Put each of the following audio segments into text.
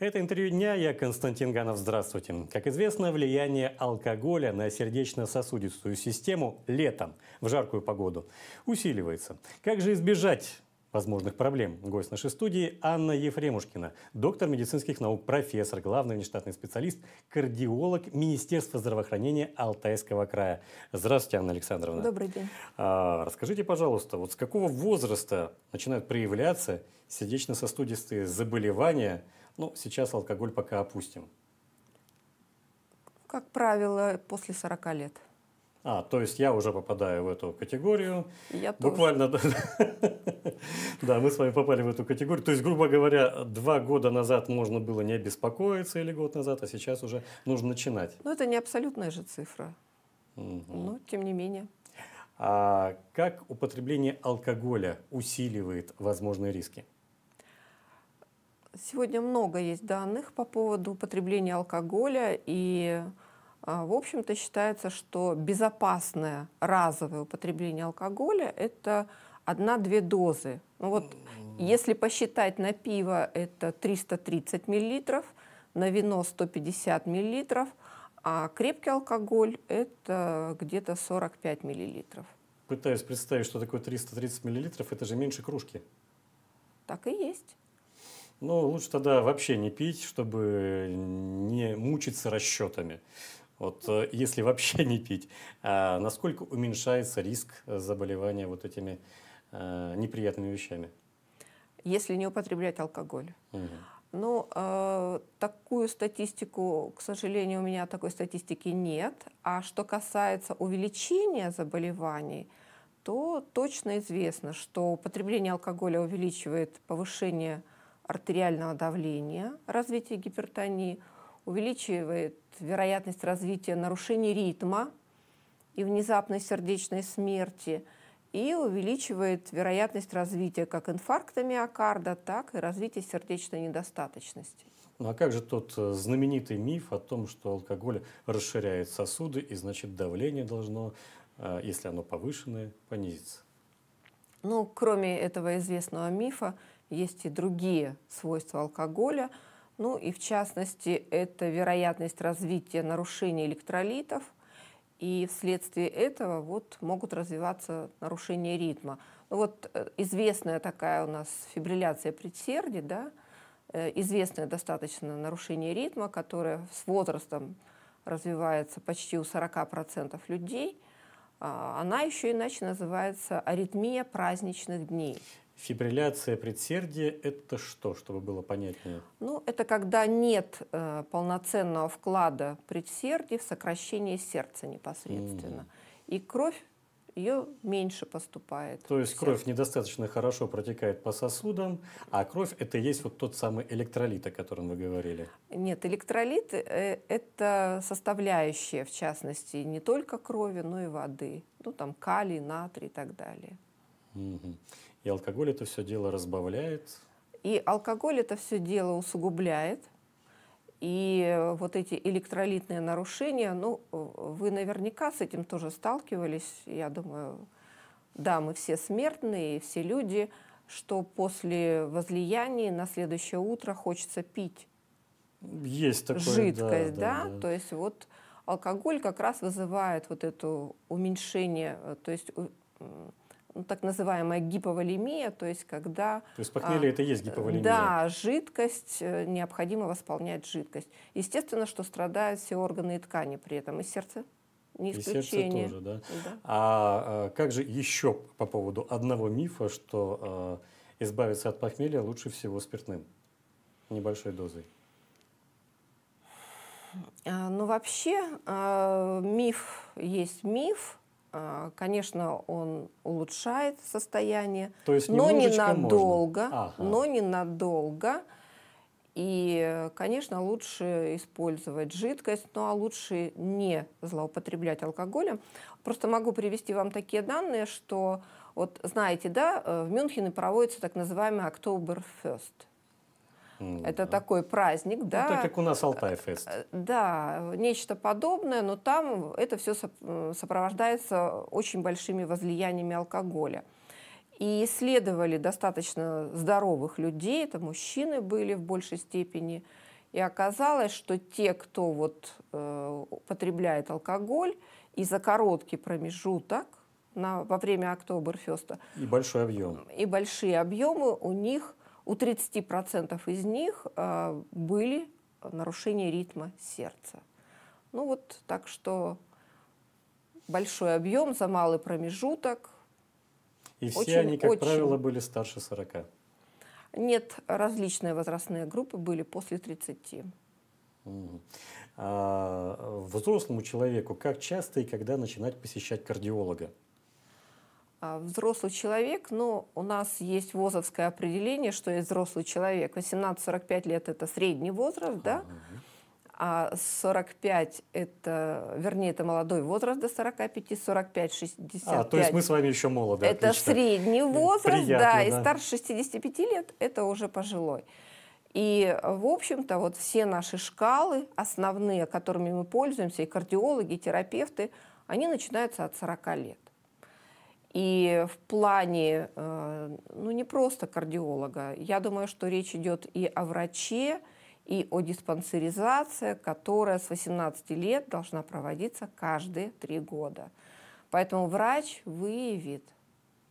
Это интервью дня, я Константин Ганов, здравствуйте. Как известно, влияние алкоголя на сердечно-сосудистую систему летом, в жаркую погоду, усиливается. Как же избежать возможных проблем. Гость нашей студии Анна Ефремушкина, доктор медицинских наук, профессор, главный внештатный специалист, кардиолог Министерства здравоохранения Алтайского края. Здравствуйте, Анна Александровна. Добрый день. А, расскажите, пожалуйста, вот с какого возраста начинают проявляться сердечно-сосудистые заболевания? Ну, сейчас алкоголь пока опустим. Как правило, после 40 лет. А, то есть я уже попадаю в эту категорию. Я Буквально, тоже. да, мы с вами попали в эту категорию. То есть, грубо говоря, два года назад можно было не беспокоиться или год назад, а сейчас уже нужно начинать. Но ну, это не абсолютная же цифра. Угу. Но тем не менее. А как употребление алкоголя усиливает возможные риски? Сегодня много есть данных по поводу употребления алкоголя и а, в общем-то, считается, что безопасное разовое употребление алкоголя – это одна-две дозы. Ну вот, если посчитать на пиво, это 330 миллилитров, на вино 150 миллилитров, а крепкий алкоголь – это где-то 45 миллилитров. Пытаюсь представить, что такое 330 миллилитров, это же меньше кружки. Так и есть. Ну, лучше тогда вообще не пить, чтобы не мучиться расчетами. Вот э, если вообще не пить, а насколько уменьшается риск заболевания вот этими э, неприятными вещами? Если не употреблять алкоголь. Угу. Ну, э, такую статистику, к сожалению, у меня такой статистики нет. А что касается увеличения заболеваний, то точно известно, что употребление алкоголя увеличивает повышение артериального давления, развитие гипертонии, увеличивает вероятность развития нарушений ритма и внезапной сердечной смерти, и увеличивает вероятность развития как инфаркта миокарда, так и развития сердечной недостаточности. Ну а как же тот э, знаменитый миф о том, что алкоголь расширяет сосуды, и значит давление должно, э, если оно повышенное, понизиться? Ну, кроме этого известного мифа, есть и другие свойства алкоголя – ну и в частности, это вероятность развития нарушений электролитов, и вследствие этого вот могут развиваться нарушения ритма. Ну, вот э, известная такая у нас фибрилляция предсердий, да, э, известное достаточно нарушение ритма, которое с возрастом развивается почти у 40% людей, а, она еще иначе называется аритмия праздничных дней. Фибрилляция предсердия – это что, чтобы было понятнее? Ну, это когда нет э, полноценного вклада предсердий в сокращение сердца непосредственно. Mm. И кровь ее меньше поступает. То есть кровь недостаточно хорошо протекает по сосудам, а кровь это и есть вот тот самый электролит, о котором вы говорили. Нет, электролит э, это составляющая, в частности, не только крови, но и воды. Ну, там калий, натрий и так далее. И алкоголь это все дело разбавляет. И алкоголь это все дело усугубляет. И э, вот эти электролитные нарушения, ну, э, вы наверняка с этим тоже сталкивались, я думаю, да, мы все смертные, все люди, что после возлияния на следующее утро хочется пить. Есть такое, жидкость, да, да, да, да. То есть вот алкоголь как раз вызывает вот это уменьшение, э, то есть так называемая гиповолемия, то есть когда... То есть похмелье а, это есть гиповолемия. Да, жидкость, э, необходимо восполнять жидкость. Естественно, что страдают все органы и ткани при этом, и сердце не исключение. И сердце тоже, да? да. А, а как же еще по поводу одного мифа, что а, избавиться от похмелья лучше всего спиртным, небольшой дозой? А, ну, вообще, а, миф есть миф. А, конечно, он улучшает состояние, То есть но ненадолго, можно. ага. но ненадолго. И, конечно, лучше использовать жидкость, ну а лучше не злоупотреблять алкоголем. Просто могу привести вам такие данные, что вот знаете, да, э, в Мюнхене проводится так называемый Октоберфест. Mm. Это такой праздник, ну, да. Так как у нас Алтай-фест. Э, э, да, нечто подобное, но там это все э, сопровождается очень большими возлияниями алкоголя. И исследовали достаточно здоровых людей, это мужчины были в большей степени. И оказалось, что те, кто вот, э, потребляет алкоголь, и за короткий промежуток на, во время Октоберфеста. И большой объем. И большие объемы у них у 30% из них э, были нарушения ритма сердца. Ну вот так что большой объем за малый промежуток. И все очень, они, как очень... правило, были старше 40? Нет, различные возрастные группы были после 30. Угу. А э, взрослому человеку как часто и когда начинать посещать кардиолога? А, взрослый человек, ну, у нас есть возрастное определение, что есть взрослый человек. 18-45 лет – это средний возраст, да? А 45 – это, вернее, это молодой возраст до 45, 45, 65. А, то есть мы с вами еще молоды, Это отлично. средний возраст, Приятно, да, да, и старше 65 лет – это уже пожилой. И, в общем-то, вот все наши шкалы, основные, которыми мы пользуемся, и кардиологи, и терапевты, они начинаются от 40 лет. И в плане, э, ну не просто кардиолога, я думаю, что речь идет и о враче, и о диспансеризации, которая с 18 лет должна проводиться каждые три года. Поэтому врач выявит,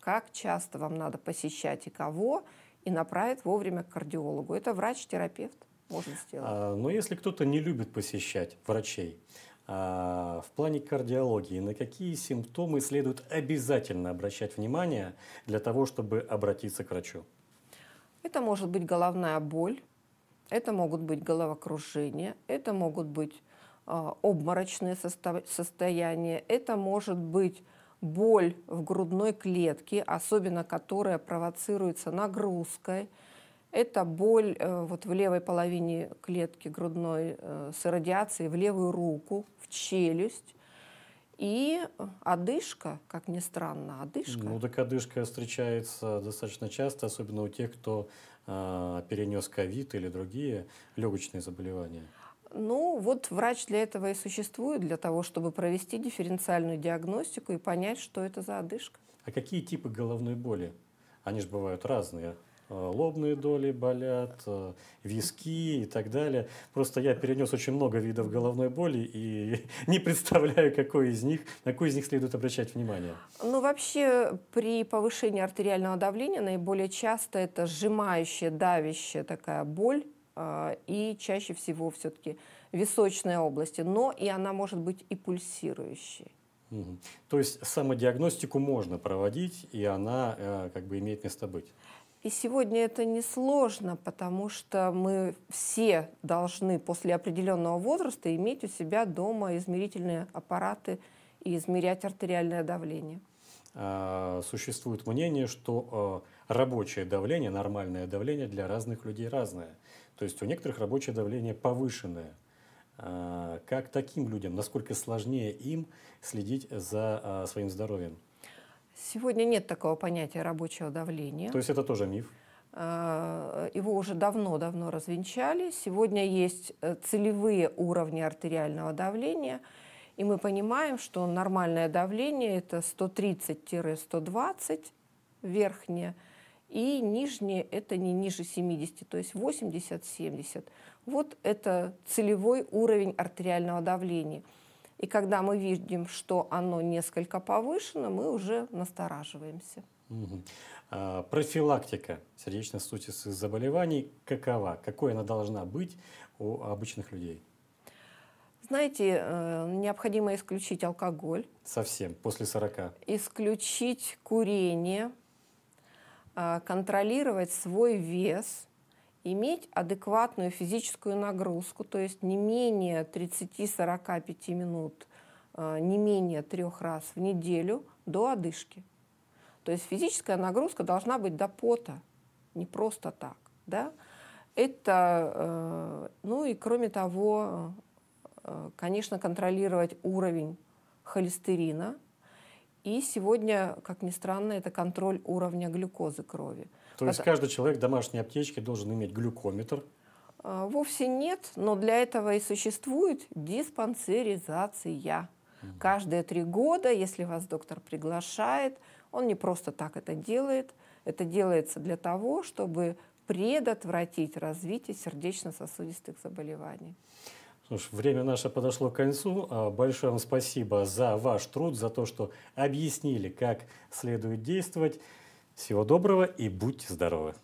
как часто вам надо посещать и кого, и направит вовремя к кардиологу. Это врач-терапевт может сделать. А, но если кто-то не любит посещать врачей, а, в плане кардиологии, на какие симптомы следует обязательно обращать внимание для того, чтобы обратиться к врачу? Это может быть головная боль, это могут быть головокружения, это могут быть а, обморочные состояния, это может быть боль в грудной клетке, особенно которая провоцируется нагрузкой – это боль э, вот в левой половине клетки грудной э, с радиацией в левую руку, в челюсть. И одышка, как ни странно, одышка. Ну так одышка встречается достаточно часто, особенно у тех, кто э, перенес ковид или другие легочные заболевания. Ну, вот врач для этого и существует, для того, чтобы провести дифференциальную диагностику и понять, что это за одышка. А какие типы головной боли? Они же бывают разные. Э, лобные доли болят, э, виски и так далее. Просто я перенес очень много видов головной боли и не представляю, какой из них, на какой из них следует обращать внимание. Ну, вообще, при повышении артериального давления наиболее часто это сжимающая, давящая такая боль, э, и чаще всего все-таки височной области, но и она может быть и пульсирующей. Угу. То есть самодиагностику можно проводить, и она э, как бы имеет место быть. И сегодня это несложно, потому что мы все должны после определенного возраста иметь у себя дома измерительные аппараты и измерять артериальное давление. А, существует мнение, что а, рабочее давление, нормальное давление для разных людей разное. То есть у некоторых рабочее давление повышенное. А, как таким людям, насколько сложнее им следить за своим здоровьем? Сегодня нет такого понятия рабочего давления. То есть это тоже миф? А, его уже давно-давно развенчали. Сегодня есть э, целевые уровни артериального давления. И мы понимаем, что нормальное давление – это 130-120 верхнее, и нижнее – это не ниже 70, то есть 80-70. Вот это целевой уровень артериального давления – и когда мы видим, что оно несколько повышено, мы уже настораживаемся. Угу. А, профилактика сердечно-сосудистых заболеваний какова? Какой она должна быть у обычных людей? Знаете, э, необходимо исключить алкоголь. Совсем, после 40. Исключить курение, а, контролировать свой вес – иметь адекватную физическую нагрузку, то есть не менее 30-45 минут, э, не менее трех раз в неделю до одышки. То есть физическая нагрузка должна быть до пота, не просто так. Да? Это, э, ну и кроме того, э, конечно, контролировать уровень холестерина. И сегодня, как ни странно, это контроль уровня глюкозы крови. То есть каждый человек в домашней аптечке должен иметь глюкометр? А, вовсе нет, но для этого и существует диспансеризация. Угу. Каждые три года, если вас доктор приглашает, он не просто так это делает, это делается для того, чтобы предотвратить развитие сердечно-сосудистых заболеваний. Слушай, время наше подошло к концу. А, большое вам спасибо за ваш труд, за то, что объяснили, как следует действовать. Всего доброго и будьте здоровы!